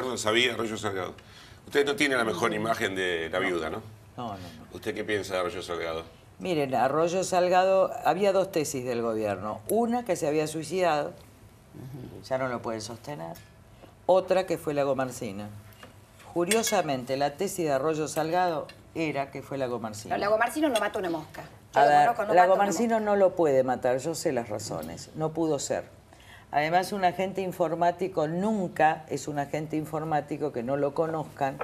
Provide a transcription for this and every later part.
Perdón, sabía, Arroyo Salgado. Usted no tiene la mejor imagen de la viuda, ¿no? No, no, no. usted qué piensa de Arroyo Salgado? Miren, Arroyo Salgado, había dos tesis del gobierno. Una que se había suicidado, ya no lo pueden sostener. Otra que fue la Gomarcina. Curiosamente, la tesis de Arroyo Salgado era que fue la Gomarcina. la Gomarcina no mata una mosca. A la no lo puede matar, yo sé las razones. No pudo ser. Además, un agente informático nunca es un agente informático que no lo conozcan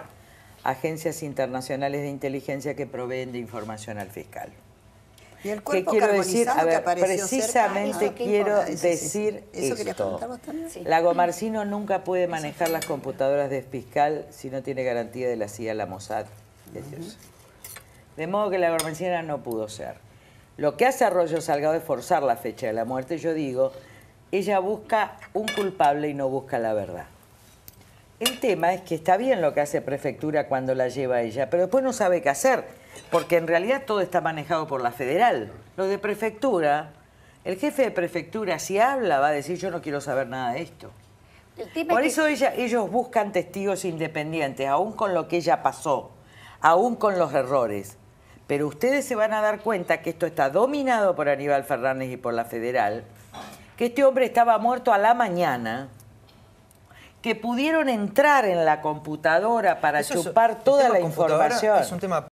agencias internacionales de inteligencia que proveen de información al fiscal. ¿Y el ¿Qué quiero decir? precisamente quiero decir eso, esto. Lago Marcino nunca puede manejar las computadoras de fiscal si no tiene garantía de la CIA, la Mossad. De modo que la Marcino no pudo ser. Lo que hace Arroyo Salgado es forzar la fecha de la muerte. Yo digo ella busca un culpable y no busca la verdad. El tema es que está bien lo que hace prefectura cuando la lleva ella, pero después no sabe qué hacer, porque en realidad todo está manejado por la federal. Lo de prefectura, el jefe de prefectura si habla va a decir yo no quiero saber nada de esto. Por eso ellos buscan testigos independientes, aún con lo que ella pasó, aún con los errores. Pero ustedes se van a dar cuenta que esto está dominado por Aníbal Fernández y por la federal que este hombre estaba muerto a la mañana, que pudieron entrar en la computadora para chupar toda la información. Es un tema